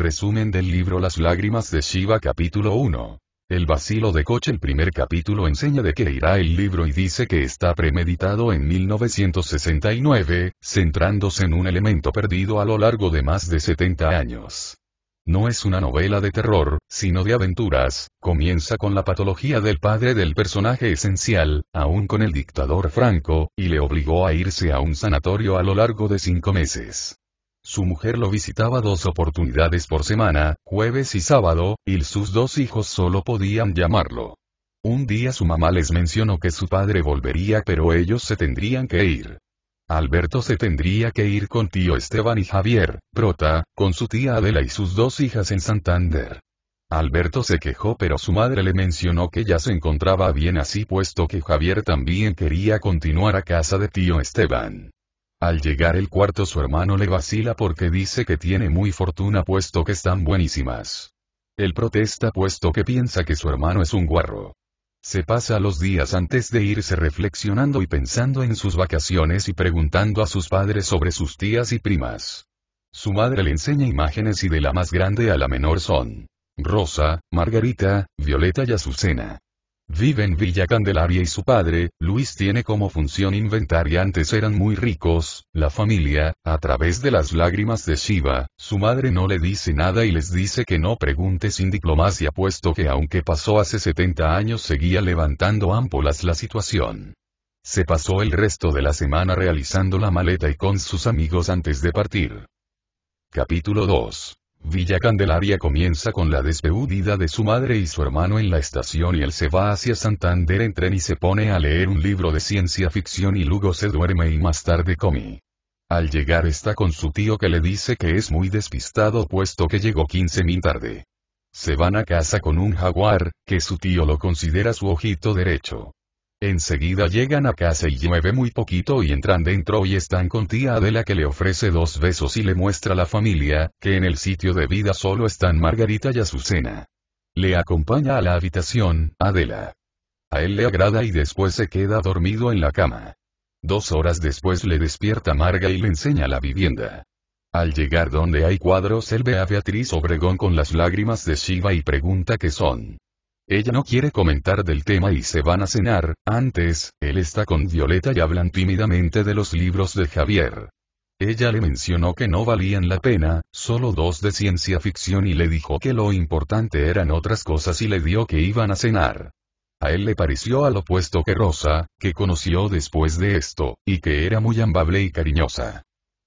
Resumen del libro Las lágrimas de Shiva capítulo 1. El vacilo de Coche el primer capítulo enseña de qué irá el libro y dice que está premeditado en 1969, centrándose en un elemento perdido a lo largo de más de 70 años. No es una novela de terror, sino de aventuras, comienza con la patología del padre del personaje esencial, aún con el dictador Franco, y le obligó a irse a un sanatorio a lo largo de cinco meses. Su mujer lo visitaba dos oportunidades por semana, jueves y sábado, y sus dos hijos solo podían llamarlo. Un día su mamá les mencionó que su padre volvería pero ellos se tendrían que ir. Alberto se tendría que ir con tío Esteban y Javier, Prota, con su tía Adela y sus dos hijas en Santander. Alberto se quejó pero su madre le mencionó que ya se encontraba bien así puesto que Javier también quería continuar a casa de tío Esteban. Al llegar el cuarto su hermano le vacila porque dice que tiene muy fortuna puesto que están buenísimas. Él protesta puesto que piensa que su hermano es un guarro. Se pasa los días antes de irse reflexionando y pensando en sus vacaciones y preguntando a sus padres sobre sus tías y primas. Su madre le enseña imágenes y de la más grande a la menor son Rosa, Margarita, Violeta y Azucena. Vive en Villa Candelaria y su padre, Luis tiene como función inventar y antes eran muy ricos, la familia, a través de las lágrimas de Shiva, su madre no le dice nada y les dice que no pregunte sin diplomacia puesto que aunque pasó hace 70 años seguía levantando ámpolas la situación. Se pasó el resto de la semana realizando la maleta y con sus amigos antes de partir. Capítulo 2 Villa Candelaria comienza con la despedida de su madre y su hermano en la estación y él se va hacia Santander en tren y se pone a leer un libro de ciencia ficción y luego se duerme y más tarde come. Al llegar está con su tío que le dice que es muy despistado puesto que llegó 15 min tarde. Se van a casa con un jaguar, que su tío lo considera su ojito derecho. Enseguida llegan a casa y llueve muy poquito y entran dentro y están con tía Adela que le ofrece dos besos y le muestra a la familia, que en el sitio de vida solo están Margarita y Azucena. Le acompaña a la habitación, Adela. A él le agrada y después se queda dormido en la cama. Dos horas después le despierta Marga y le enseña la vivienda. Al llegar donde hay cuadros él ve a Beatriz Obregón con las lágrimas de Shiva y pregunta qué son. Ella no quiere comentar del tema y se van a cenar, antes, él está con Violeta y hablan tímidamente de los libros de Javier. Ella le mencionó que no valían la pena, solo dos de ciencia ficción y le dijo que lo importante eran otras cosas y le dio que iban a cenar. A él le pareció al opuesto que Rosa, que conoció después de esto, y que era muy amable y cariñosa.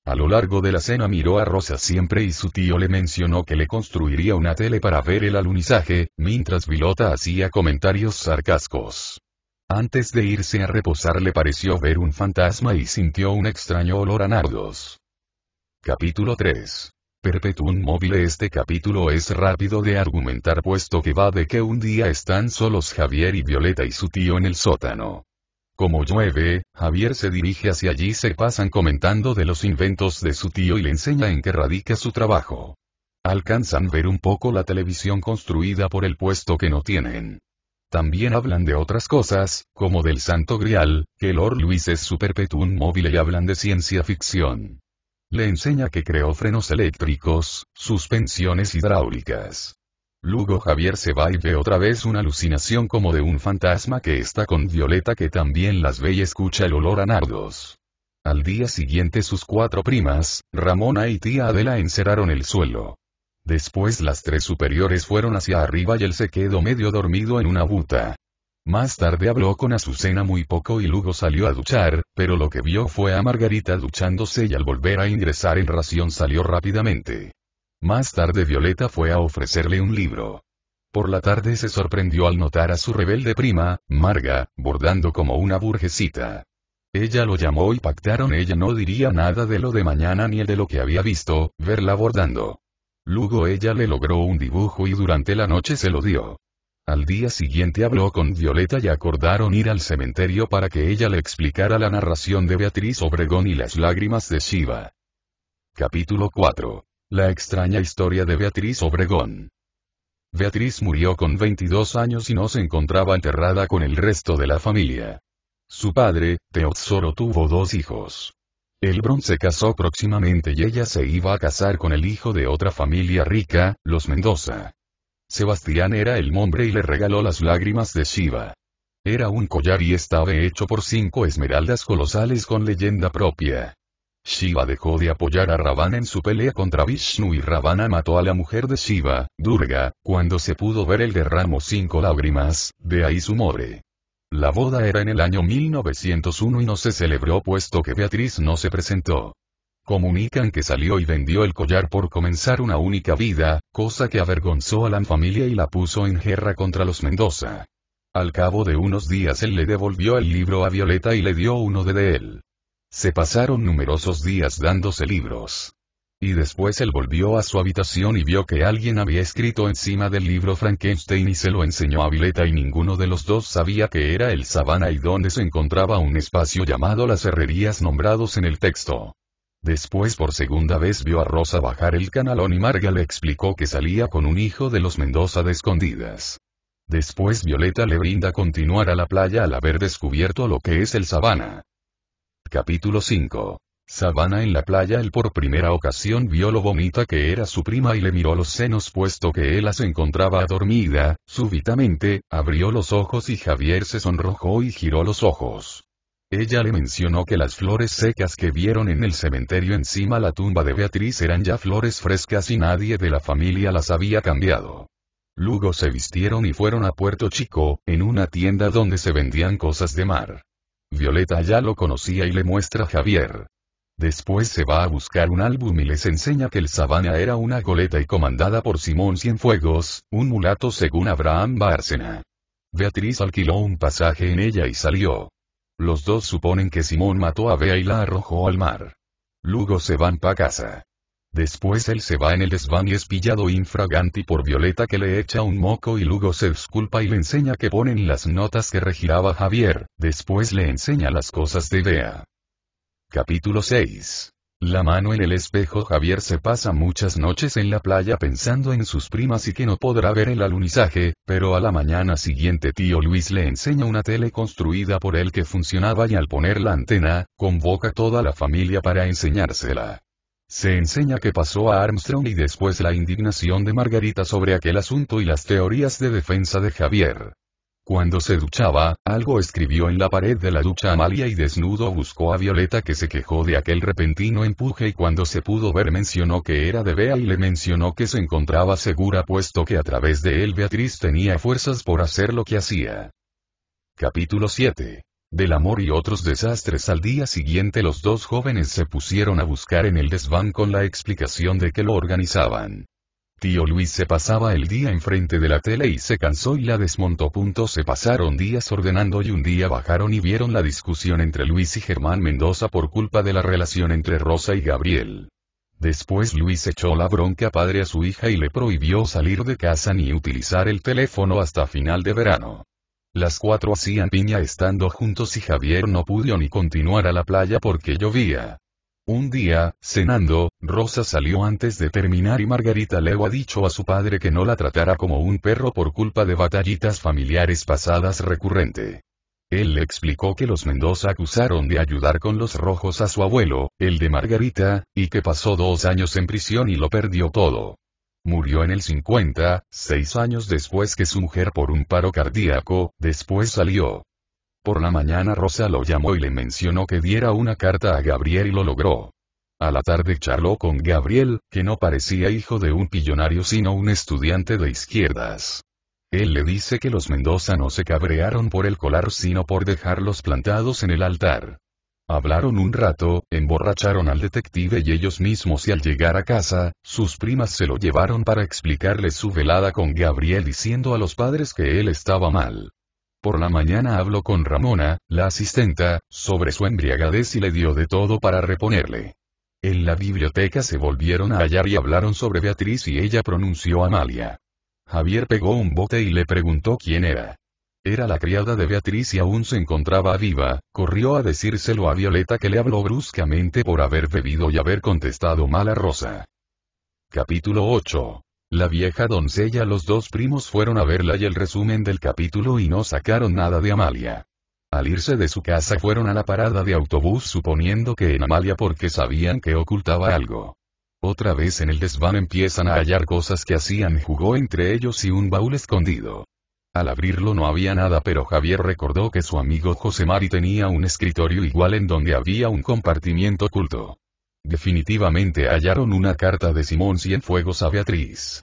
A lo largo de la cena miró a Rosa siempre y su tío le mencionó que le construiría una tele para ver el alunizaje, mientras Vilota hacía comentarios sarcascos. Antes de irse a reposar le pareció ver un fantasma y sintió un extraño olor a nardos. Capítulo 3. Perpetuum móvil Este capítulo es rápido de argumentar puesto que va de que un día están solos Javier y Violeta y su tío en el sótano. Como llueve, Javier se dirige hacia allí se pasan comentando de los inventos de su tío y le enseña en qué radica su trabajo. Alcanzan ver un poco la televisión construida por el puesto que no tienen. También hablan de otras cosas, como del Santo Grial, que Lord Luis es su perpetuum móvil y hablan de ciencia ficción. Le enseña que creó frenos eléctricos, suspensiones hidráulicas. Luego Javier se va y ve otra vez una alucinación como de un fantasma que está con Violeta que también las ve y escucha el olor a nardos. Al día siguiente sus cuatro primas, Ramona y tía Adela encerraron el suelo. Después las tres superiores fueron hacia arriba y él se quedó medio dormido en una buta. Más tarde habló con Azucena muy poco y Lugo salió a duchar, pero lo que vio fue a Margarita duchándose y al volver a ingresar en ración salió rápidamente. Más tarde Violeta fue a ofrecerle un libro. Por la tarde se sorprendió al notar a su rebelde prima, Marga, bordando como una burguesita. Ella lo llamó y pactaron ella no diría nada de lo de mañana ni el de lo que había visto, verla bordando. Luego ella le logró un dibujo y durante la noche se lo dio. Al día siguiente habló con Violeta y acordaron ir al cementerio para que ella le explicara la narración de Beatriz Obregón y las lágrimas de Shiva. Capítulo 4 la extraña historia de Beatriz Obregón. Beatriz murió con 22 años y no se encontraba enterrada con el resto de la familia. Su padre, Teotzoro, tuvo dos hijos. El se casó próximamente y ella se iba a casar con el hijo de otra familia rica, los Mendoza. Sebastián era el nombre y le regaló las lágrimas de Shiva. Era un collar y estaba hecho por cinco esmeraldas colosales con leyenda propia. Shiva dejó de apoyar a Ravana en su pelea contra Vishnu y Ravana mató a la mujer de Shiva, Durga, cuando se pudo ver el derramo cinco lágrimas, de ahí su more. La boda era en el año 1901 y no se celebró puesto que Beatriz no se presentó. Comunican que salió y vendió el collar por comenzar una única vida, cosa que avergonzó a la familia y la puso en guerra contra los Mendoza. Al cabo de unos días él le devolvió el libro a Violeta y le dio uno de, de él. Se pasaron numerosos días dándose libros. Y después él volvió a su habitación y vio que alguien había escrito encima del libro Frankenstein y se lo enseñó a Violeta y ninguno de los dos sabía que era el sabana y dónde se encontraba un espacio llamado las herrerías nombrados en el texto. Después por segunda vez vio a Rosa bajar el canalón y Marga le explicó que salía con un hijo de los Mendoza de escondidas. Después Violeta le brinda continuar a la playa al haber descubierto lo que es el sabana. Capítulo 5. Sabana en la playa él por primera ocasión vio lo bonita que era su prima y le miró los senos puesto que él las encontraba dormida, súbitamente, abrió los ojos y Javier se sonrojó y giró los ojos. Ella le mencionó que las flores secas que vieron en el cementerio encima la tumba de Beatriz eran ya flores frescas y nadie de la familia las había cambiado. Luego se vistieron y fueron a Puerto Chico, en una tienda donde se vendían cosas de mar. Violeta ya lo conocía y le muestra a Javier. Después se va a buscar un álbum y les enseña que el Sabana era una goleta y comandada por Simón Cienfuegos, un mulato según Abraham Bárcena. Beatriz alquiló un pasaje en ella y salió. Los dos suponen que Simón mató a Bea y la arrojó al mar. Luego se van pa' casa. Después él se va en el desván y es pillado infraganti por Violeta que le echa un moco y Lugo se disculpa y le enseña que ponen las notas que regiraba Javier, después le enseña las cosas de Bea. Capítulo 6. La mano en el espejo Javier se pasa muchas noches en la playa pensando en sus primas y que no podrá ver el alunizaje, pero a la mañana siguiente tío Luis le enseña una tele construida por él que funcionaba y al poner la antena, convoca toda la familia para enseñársela. Se enseña que pasó a Armstrong y después la indignación de Margarita sobre aquel asunto y las teorías de defensa de Javier. Cuando se duchaba, algo escribió en la pared de la ducha Amalia y desnudo buscó a Violeta que se quejó de aquel repentino empuje y cuando se pudo ver mencionó que era de Bea y le mencionó que se encontraba segura puesto que a través de él Beatriz tenía fuerzas por hacer lo que hacía. Capítulo 7 del amor y otros desastres al día siguiente los dos jóvenes se pusieron a buscar en el desván con la explicación de que lo organizaban. Tío Luis se pasaba el día enfrente de la tele y se cansó y la desmontó. Punto. Se pasaron días ordenando y un día bajaron y vieron la discusión entre Luis y Germán Mendoza por culpa de la relación entre Rosa y Gabriel. Después Luis echó la bronca padre a su hija y le prohibió salir de casa ni utilizar el teléfono hasta final de verano. Las cuatro hacían piña estando juntos y Javier no pudo ni continuar a la playa porque llovía. Un día, cenando, Rosa salió antes de terminar y Margarita Leo ha dicho a su padre que no la tratara como un perro por culpa de batallitas familiares pasadas recurrente. Él le explicó que los Mendoza acusaron de ayudar con los rojos a su abuelo, el de Margarita, y que pasó dos años en prisión y lo perdió todo. Murió en el 50, seis años después que su mujer por un paro cardíaco, después salió. Por la mañana Rosa lo llamó y le mencionó que diera una carta a Gabriel y lo logró. A la tarde charló con Gabriel, que no parecía hijo de un pillonario sino un estudiante de izquierdas. Él le dice que los Mendoza no se cabrearon por el colar sino por dejarlos plantados en el altar. Hablaron un rato, emborracharon al detective y ellos mismos y al llegar a casa, sus primas se lo llevaron para explicarle su velada con Gabriel diciendo a los padres que él estaba mal. Por la mañana habló con Ramona, la asistenta, sobre su embriagadez y le dio de todo para reponerle. En la biblioteca se volvieron a hallar y hablaron sobre Beatriz y ella pronunció Amalia. Javier pegó un bote y le preguntó quién era. Era la criada de Beatriz y aún se encontraba viva, corrió a decírselo a Violeta que le habló bruscamente por haber bebido y haber contestado mal a Rosa. Capítulo 8. La vieja doncella Los dos primos fueron a verla y el resumen del capítulo y no sacaron nada de Amalia. Al irse de su casa fueron a la parada de autobús suponiendo que en Amalia porque sabían que ocultaba algo. Otra vez en el desván empiezan a hallar cosas que hacían jugó entre ellos y un baúl escondido. Al abrirlo no había nada pero Javier recordó que su amigo José Mari tenía un escritorio igual en donde había un compartimiento oculto. Definitivamente hallaron una carta de Simón Cienfuegos a Beatriz.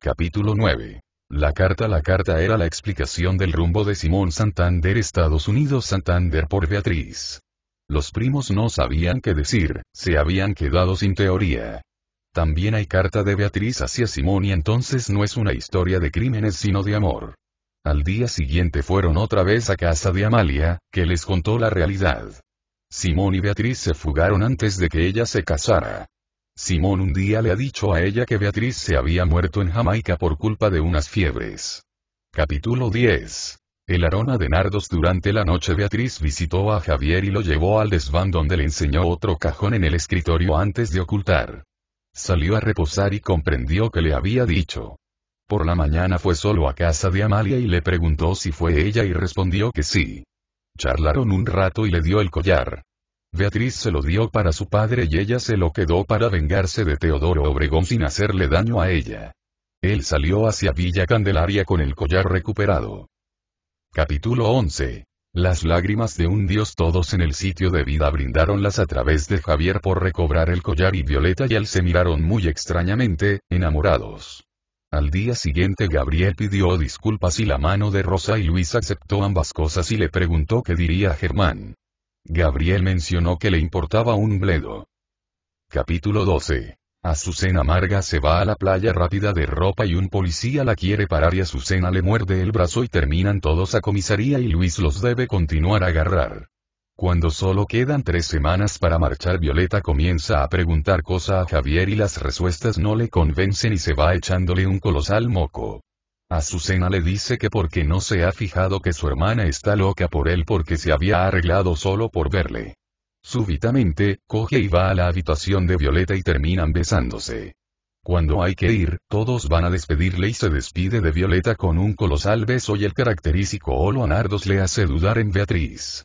Capítulo 9. La carta La carta era la explicación del rumbo de Simón Santander Estados Unidos Santander por Beatriz. Los primos no sabían qué decir, se habían quedado sin teoría. También hay carta de Beatriz hacia Simón y entonces no es una historia de crímenes sino de amor. Al día siguiente fueron otra vez a casa de Amalia, que les contó la realidad. Simón y Beatriz se fugaron antes de que ella se casara. Simón un día le ha dicho a ella que Beatriz se había muerto en Jamaica por culpa de unas fiebres. Capítulo 10. El arona de nardos durante la noche Beatriz visitó a Javier y lo llevó al desván donde le enseñó otro cajón en el escritorio antes de ocultar Salió a reposar y comprendió que le había dicho. Por la mañana fue solo a casa de Amalia y le preguntó si fue ella y respondió que sí. Charlaron un rato y le dio el collar. Beatriz se lo dio para su padre y ella se lo quedó para vengarse de Teodoro Obregón sin hacerle daño a ella. Él salió hacia Villa Candelaria con el collar recuperado. Capítulo 11. Las lágrimas de un dios todos en el sitio de vida brindaronlas a través de Javier por recobrar el collar y Violeta y él se miraron muy extrañamente, enamorados. Al día siguiente Gabriel pidió disculpas y la mano de Rosa y Luis aceptó ambas cosas y le preguntó qué diría Germán. Gabriel mencionó que le importaba un bledo. Capítulo 12. Azucena Amarga se va a la playa rápida de ropa y un policía la quiere parar y Azucena le muerde el brazo y terminan todos a comisaría y Luis los debe continuar a agarrar. Cuando solo quedan tres semanas para marchar Violeta comienza a preguntar cosa a Javier y las respuestas no le convencen y se va echándole un colosal moco. Azucena le dice que porque no se ha fijado que su hermana está loca por él porque se había arreglado solo por verle. Súbitamente, coge y va a la habitación de Violeta y terminan besándose. Cuando hay que ir, todos van a despedirle y se despide de Violeta con un colosal beso y el característico holo Nardos le hace dudar en Beatriz.